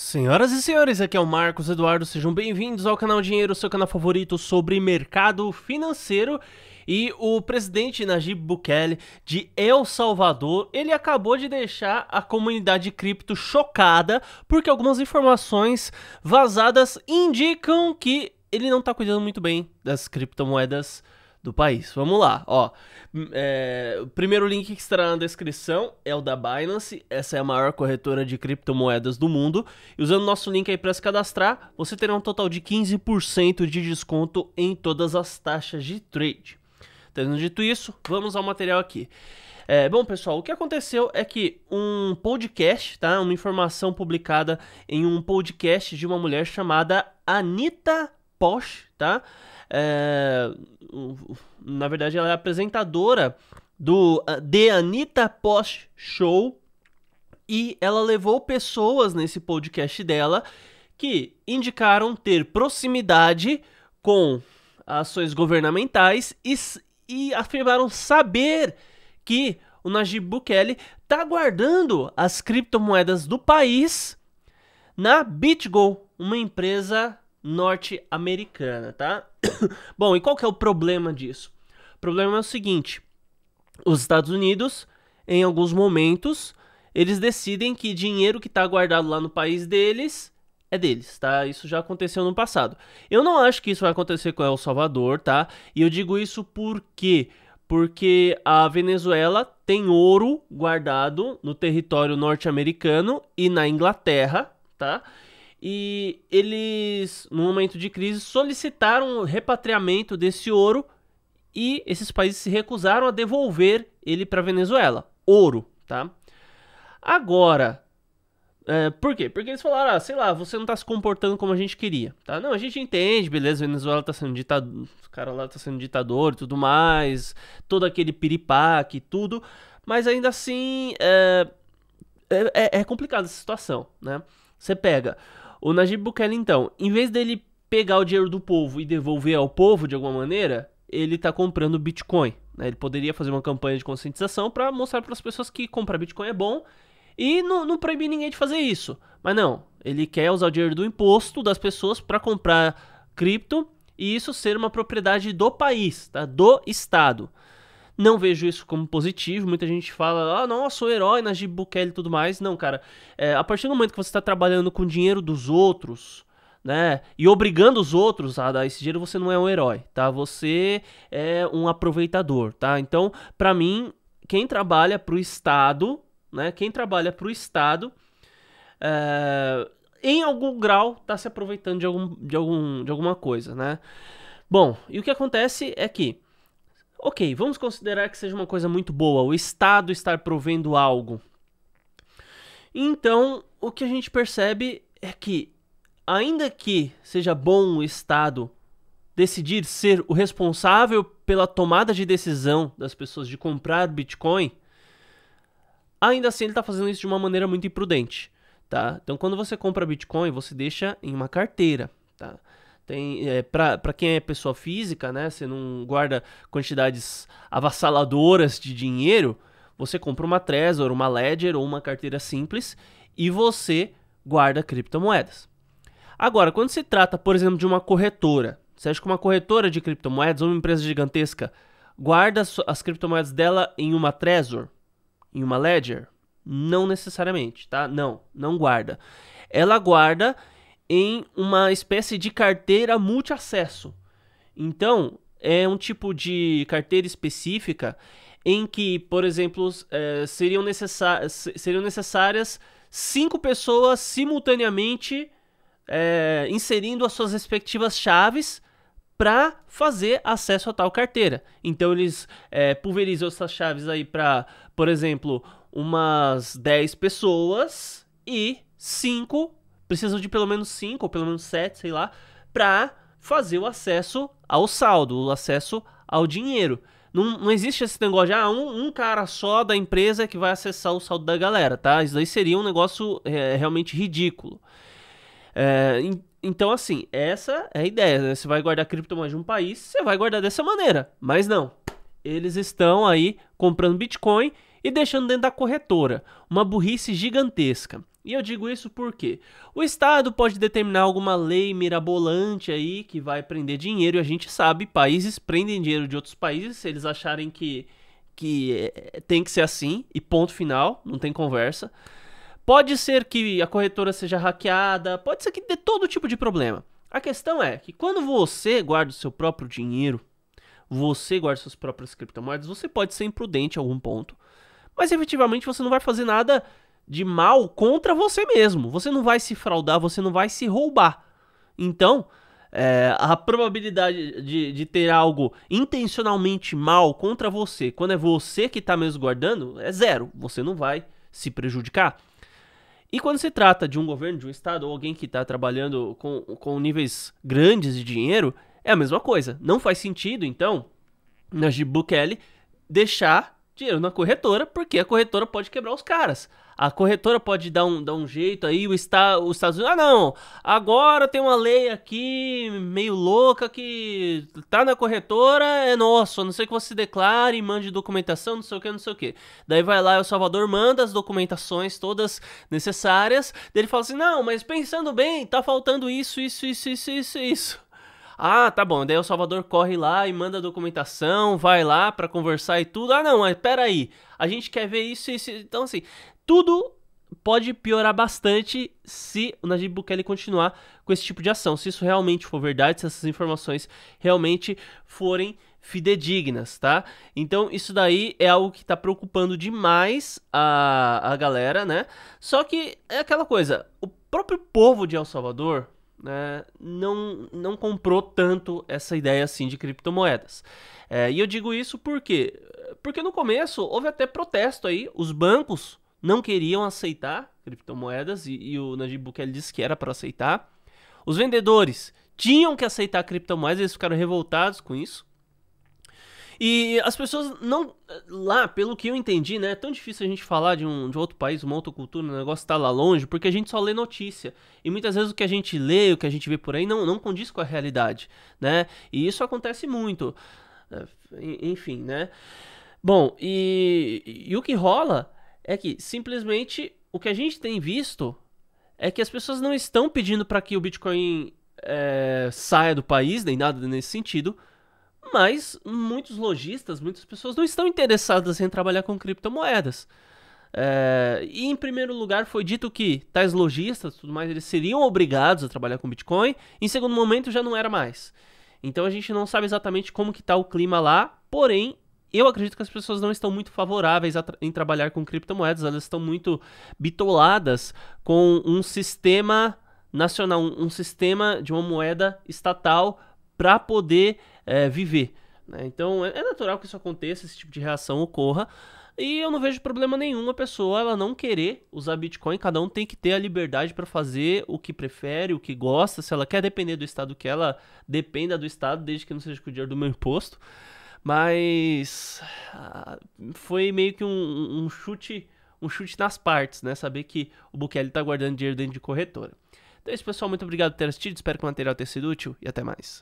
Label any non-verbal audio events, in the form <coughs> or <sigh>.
Senhoras e senhores, aqui é o Marcos Eduardo, sejam bem-vindos ao canal Dinheiro, seu canal favorito sobre mercado financeiro. E o presidente Najib Bukele de El Salvador, ele acabou de deixar a comunidade cripto chocada porque algumas informações vazadas indicam que ele não está cuidando muito bem das criptomoedas criptomoedas do país. Vamos lá, ó. Hum, é, o primeiro link que estará na descrição é o da Binance. Essa é a maior corretora de criptomoedas do mundo. E usando nosso link aí para se cadastrar, você terá um total de 15% de desconto em todas as taxas de trade. Tendo tá dito isso, vamos ao material aqui. É, bom, pessoal, o que aconteceu é que um podcast, tá? Uma informação publicada em um podcast de uma mulher chamada Anita Posh, tá? É, na verdade, ela é apresentadora do ah, The Anita Posh Show e ela levou pessoas nesse podcast dela que indicaram ter proximidade com ações governamentais e, e afirmaram saber que o Najib Bukele está guardando as criptomoedas do país na BitGo, uma empresa norte-americana, tá? <coughs> Bom, e qual que é o problema disso? O problema é o seguinte: os Estados Unidos, em alguns momentos, eles decidem que dinheiro que está guardado lá no país deles é deles, tá? Isso já aconteceu no passado. Eu não acho que isso vai acontecer com El Salvador, tá? E eu digo isso porque porque a Venezuela tem ouro guardado no território norte-americano e na Inglaterra, tá? e eles, no momento de crise, solicitaram o repatriamento desse ouro e esses países se recusaram a devolver ele para a Venezuela. Ouro, tá? Agora, é, por quê? Porque eles falaram, ah, sei lá, você não está se comportando como a gente queria, tá? Não, a gente entende, beleza, Venezuela está sendo ditador, o cara lá está sendo ditador e tudo mais, todo aquele piripaque e tudo, mas ainda assim é, é, é, é complicada essa situação, né? Você pega o Najib Bukele, então, em vez dele pegar o dinheiro do povo e devolver ao povo de alguma maneira, ele está comprando Bitcoin. Né? Ele poderia fazer uma campanha de conscientização para mostrar para as pessoas que comprar Bitcoin é bom e não, não proibir ninguém de fazer isso. Mas não, ele quer usar o dinheiro do imposto das pessoas para comprar cripto e isso ser uma propriedade do país, tá? do Estado. Não vejo isso como positivo. Muita gente fala, ah, nossa sou herói na Gibuquel e tudo mais. Não, cara. É, a partir do momento que você está trabalhando com o dinheiro dos outros, né? E obrigando os outros a dar esse dinheiro, você não é um herói, tá? Você é um aproveitador, tá? Então, para mim, quem trabalha para o Estado, né? Quem trabalha para o Estado, é, em algum grau, está se aproveitando de, algum, de, algum, de alguma coisa, né? Bom, e o que acontece é que Ok, vamos considerar que seja uma coisa muito boa, o Estado estar provendo algo. Então, o que a gente percebe é que, ainda que seja bom o Estado decidir ser o responsável pela tomada de decisão das pessoas de comprar Bitcoin, ainda assim ele está fazendo isso de uma maneira muito imprudente. Tá? Então, quando você compra Bitcoin, você deixa em uma carteira. Tá? Tem é, para quem é pessoa física, né? Você não guarda quantidades avassaladoras de dinheiro. Você compra uma Trezor, uma Ledger ou uma carteira simples e você guarda criptomoedas. Agora, quando se trata, por exemplo, de uma corretora, você acha que uma corretora de criptomoedas uma empresa gigantesca guarda as criptomoedas dela em uma Trezor, em uma Ledger? Não necessariamente, tá? Não, não guarda. Ela guarda em uma espécie de carteira multiacesso. Então, é um tipo de carteira específica em que, por exemplo, é, seriam, seriam, necessárias cinco pessoas simultaneamente é, inserindo as suas respectivas chaves para fazer acesso a tal carteira. Então eles é, pulverizam essas chaves aí para, por exemplo, umas 10 pessoas e cinco precisam de pelo menos 5 ou pelo menos 7, sei lá, para fazer o acesso ao saldo, o acesso ao dinheiro. Não, não existe esse negócio de ah, um, um, cara só da empresa que vai acessar o saldo da galera, tá? Isso daí seria um negócio é, realmente ridículo. É, então, assim, essa é a ideia. Né? Você vai guardar criptomoedas de um país, você vai guardar dessa maneira. Mas não. Eles estão aí comprando Bitcoin e deixando dentro da corretora. Uma burrice gigantesca. E eu digo isso porque o Estado pode determinar alguma lei mirabolante aí que vai prender dinheiro, e a gente sabe, países prendem dinheiro de outros países se eles acharem que, que eh, tem que ser assim, e ponto final, não tem conversa. Pode ser que a corretora seja hackeada, pode ser que dê todo tipo de problema. A questão é que quando você guarda o seu próprio dinheiro, você guarda suas próprias criptomoedas, você pode ser imprudente em algum ponto, mas efetivamente você não vai fazer nada de mal contra você mesmo. Você não vai se fraudar, você não vai se roubar. Então, é, a probabilidade de, de ter algo intencionalmente mal contra você, quando é você que está mesmo guardando, é zero. Você não vai se prejudicar. E quando se trata de um governo, de um estado ou alguém que está trabalhando com, com níveis grandes de dinheiro, é a mesma coisa. Não faz sentido, então, Najib Bukele deixar dinheiro na corretora, porque a corretora pode quebrar os caras. A corretora pode dar um, dar um jeito aí, o está, os Estados Unidos. Ah, não! Agora tem uma lei aqui meio louca que tá na corretora, é nosso, a não sei que você declare, mande documentação, não sei o que, não sei o que. Daí vai lá, El Salvador manda as documentações todas necessárias. Daí ele fala assim: não, mas pensando bem, tá faltando isso, isso, isso, isso, isso. isso. Ah, tá bom. Daí o Salvador corre lá e manda a documentação, vai lá para conversar e tudo. Ah, não, mas peraí. A gente quer ver isso e isso. Então, assim, tudo pode piorar bastante se o Najib Bukele continuar com esse tipo de ação. Se isso realmente for verdade, se essas informações realmente forem fidedignas, tá? Então isso daí é algo que tá preocupando demais a, a galera, né? Só que é aquela coisa, o próprio povo de El Salvador né, não, não comprou tanto essa ideia assim de criptomoedas. É, e eu digo isso porque porque no começo houve até protesto aí, os bancos não queriam aceitar criptomoedas e, e o Najib Bukele disse que era para aceitar. Os vendedores tinham que aceitar criptomoedas, eles ficaram revoltados com isso. E as pessoas não. Lá, pelo que eu entendi, né? É tão difícil a gente falar de, um, de outro país, uma outra cultura, o um negócio tá lá longe, porque a gente só lê notícia. E muitas vezes o que a gente lê, o que a gente vê por aí, não, não condiz com a realidade, né? E isso acontece muito. É, enfim, né? Bom, e, e o que rola é que simplesmente o que a gente tem visto é que as pessoas não estão pedindo para que o Bitcoin é, saia do país, nem nada nesse sentido, mas muitos lojistas, muitas pessoas não estão interessadas em trabalhar com criptomoedas. É, e em primeiro lugar foi dito que tais lojistas, tudo mais, eles seriam obrigados a trabalhar com Bitcoin. Em segundo momento já não era mais. Então a gente não sabe exatamente como que está o clima lá. Porém, eu acredito que as pessoas não estão muito favoráveis tra em trabalhar com criptomoedas. Elas estão muito bitoladas com um sistema nacional, um sistema de uma moeda estatal para poder é, viver. Né? Então é, é natural que isso aconteça, esse tipo de reação ocorra. E eu não vejo problema nenhum a pessoa ela não querer usar Bitcoin. Cada um tem que ter a liberdade para fazer o que prefere, o que gosta. Se ela quer depender do estado que ela dependa do estado, desde que não seja com o dinheiro do meu imposto. Mas ah, foi meio que um, um chute, um chute nas partes, né? Saber que o Bukele está guardando dinheiro dentro de corretora. Então é isso, pessoal. Muito obrigado por ter assistido. Espero que o material tenha sido útil e até mais.